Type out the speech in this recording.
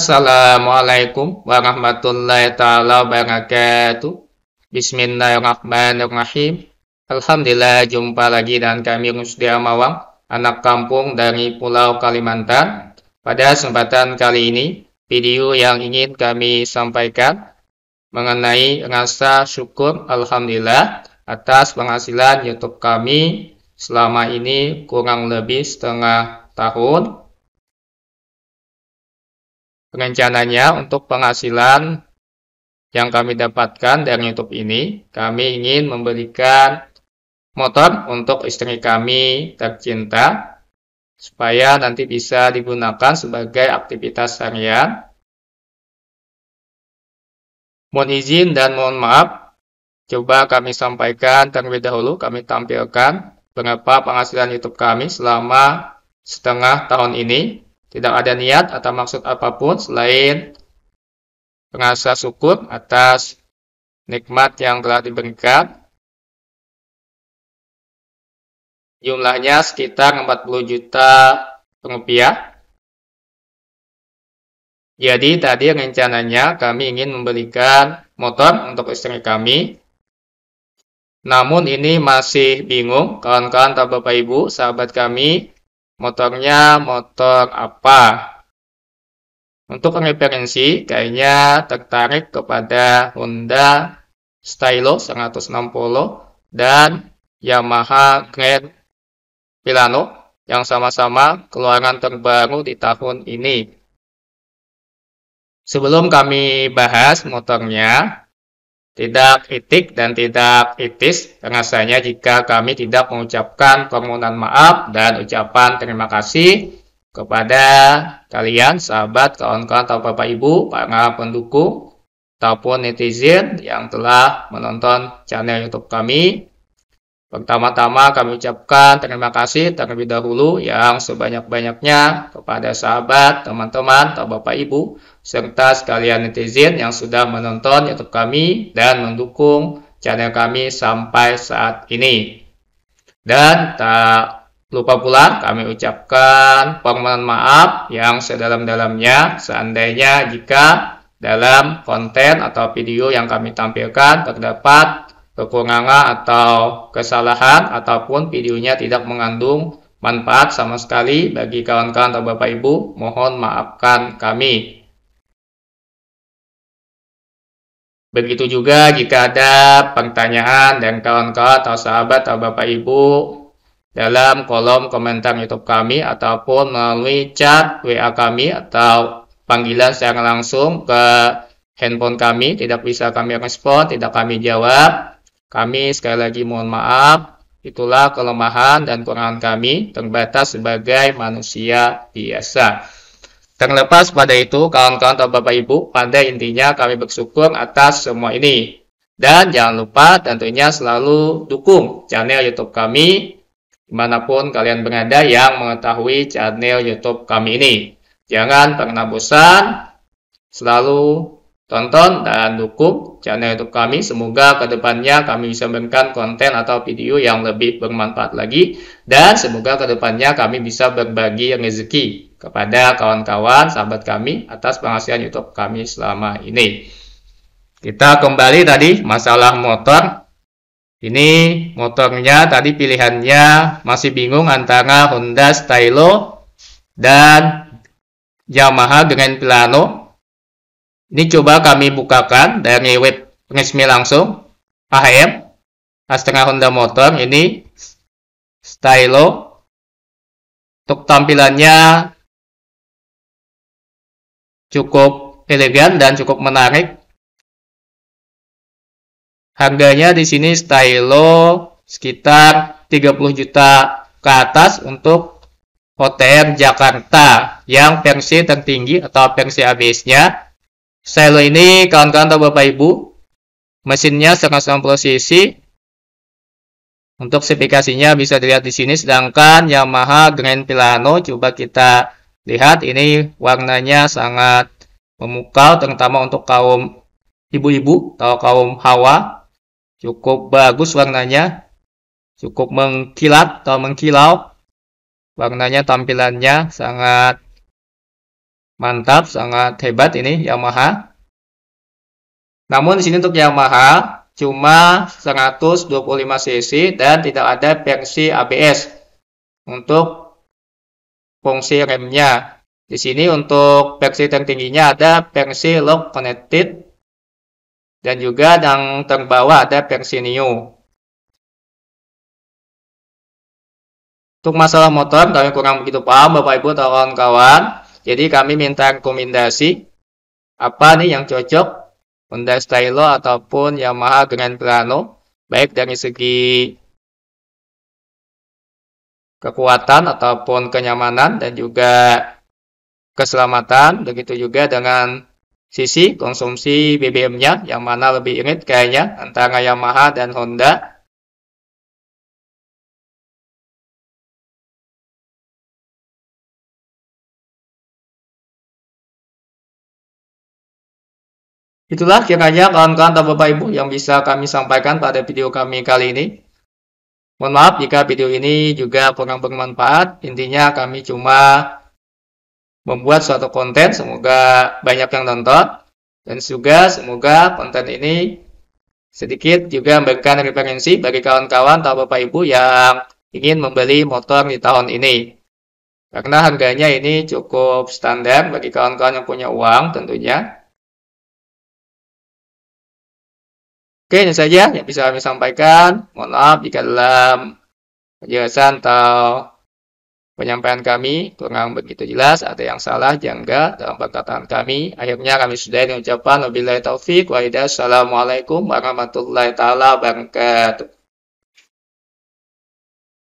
Assalamualaikum warahmatullahi taala wabarakatuh. Bismillahirrahmanirrahim. Alhamdulillah jumpa lagi dan kami Rusdi Amawang, anak kampung dari Pulau Kalimantan. Pada kesempatan kali ini, video yang ingin kami sampaikan mengenai rasa syukur Alhamdulillah atas penghasilan YouTube kami selama ini kurang lebih setengah tahun Rencananya untuk penghasilan yang kami dapatkan dari YouTube ini, kami ingin memberikan motor untuk istri kami tercinta supaya nanti bisa digunakan sebagai aktivitas harian. Mohon izin dan mohon maaf, coba kami sampaikan terlebih dahulu, kami tampilkan berapa penghasilan YouTube kami selama setengah tahun ini. Tidak ada niat atau maksud apapun selain pengasah syukur atas nikmat yang telah diberikan. Jumlahnya sekitar 40 juta rupiah. Jadi tadi rencananya kami ingin memberikan motor untuk istri kami. Namun ini masih bingung kawan-kawan atau bapak ibu sahabat kami motornya motor apa. Untuk referensi, kayaknya tertarik kepada Honda Stylo 160 dan Yamaha Grand Pilano yang sama-sama keluaran terbaru di tahun ini. Sebelum kami bahas motornya, tidak etik dan tidak etis rasanya jika kami tidak mengucapkan permohonan maaf dan ucapan terima kasih kepada kalian sahabat kawan-kawan atau bapak ibu para pendukung ataupun netizen yang telah menonton channel YouTube kami Pertama-tama kami ucapkan terima kasih terlebih dahulu yang sebanyak-banyaknya kepada sahabat, teman-teman, atau bapak ibu, serta sekalian netizen yang sudah menonton YouTube kami dan mendukung channel kami sampai saat ini. Dan tak lupa pula kami ucapkan permohonan maaf yang sedalam-dalamnya seandainya jika dalam konten atau video yang kami tampilkan terdapat kekurangan atau kesalahan ataupun videonya tidak mengandung manfaat sama sekali bagi kawan-kawan atau Bapak Ibu, mohon maafkan kami. Begitu juga jika ada pertanyaan dan kawan-kawan atau sahabat atau Bapak Ibu dalam kolom komentar YouTube kami ataupun melalui chat WA kami atau panggilan secara langsung ke handphone kami tidak bisa kami respon, tidak kami jawab. Kami sekali lagi mohon maaf, itulah kelemahan dan kurangan kami terbatas sebagai manusia biasa. Terlepas pada itu, kawan-kawan atau Bapak Ibu, pada intinya kami bersyukur atas semua ini. Dan jangan lupa tentunya selalu dukung channel YouTube kami, dimanapun kalian berada yang mengetahui channel YouTube kami ini. Jangan pernah bosan, selalu tonton dan dukung channel YouTube kami. Semoga kedepannya kami bisa memberikan konten atau video yang lebih bermanfaat lagi dan semoga kedepannya kami bisa berbagi rezeki kepada kawan-kawan sahabat kami atas penghasilan YouTube kami selama ini. Kita kembali tadi masalah motor. Ini motornya tadi pilihannya masih bingung antara Honda Stylo dan Yamaha dengan Plano ini coba kami bukakan dari web resmi langsung. AHM, Astra Honda Motor, ini stylo. Untuk tampilannya cukup elegan dan cukup menarik. Harganya di sini stylo sekitar 30 juta ke atas untuk OTR Jakarta yang versi tertinggi atau versi ABS-nya Silo ini kawan-kawan atau Bapak Ibu, mesinnya 190 cc. Untuk spesifikasinya bisa dilihat di sini, sedangkan Yamaha Grand Pilano coba kita lihat ini warnanya sangat memukau terutama untuk kaum ibu-ibu atau kaum hawa cukup bagus warnanya cukup mengkilat atau mengkilau warnanya tampilannya sangat Mantap, sangat hebat ini Yamaha. Namun di sini untuk Yamaha cuma 125 cc dan tidak ada versi ABS untuk fungsi remnya. Di sini untuk versi tertingginya ada versi lock connected dan juga yang terbawah ada versi new. Untuk masalah motor, kami kurang begitu paham, Bapak Ibu atau kawan-kawan. Jadi kami minta rekomendasi apa nih yang cocok Honda Stylo ataupun Yamaha Grand Prano baik dari segi kekuatan ataupun kenyamanan dan juga keselamatan begitu juga dengan sisi konsumsi BBM-nya yang mana lebih irit kayaknya antara Yamaha dan Honda Itulah kiranya kawan-kawan atau Bapak Ibu yang bisa kami sampaikan pada video kami kali ini. Mohon maaf jika video ini juga kurang bermanfaat. Intinya kami cuma membuat suatu konten, semoga banyak yang nonton. Dan juga semoga konten ini sedikit juga memberikan referensi bagi kawan-kawan atau Bapak Ibu yang ingin membeli motor di tahun ini. Karena harganya ini cukup standar bagi kawan-kawan yang punya uang tentunya. Oke, ini saja yang bisa kami sampaikan. Mohon maaf jika dalam penjelasan atau penyampaian kami kurang begitu jelas, ada yang salah, jangga dalam perkataan kami. Akhirnya kami sudah dengan ucapan wabillahi taufik wa Assalamualaikum warahmatullahi taala wabarakatuh.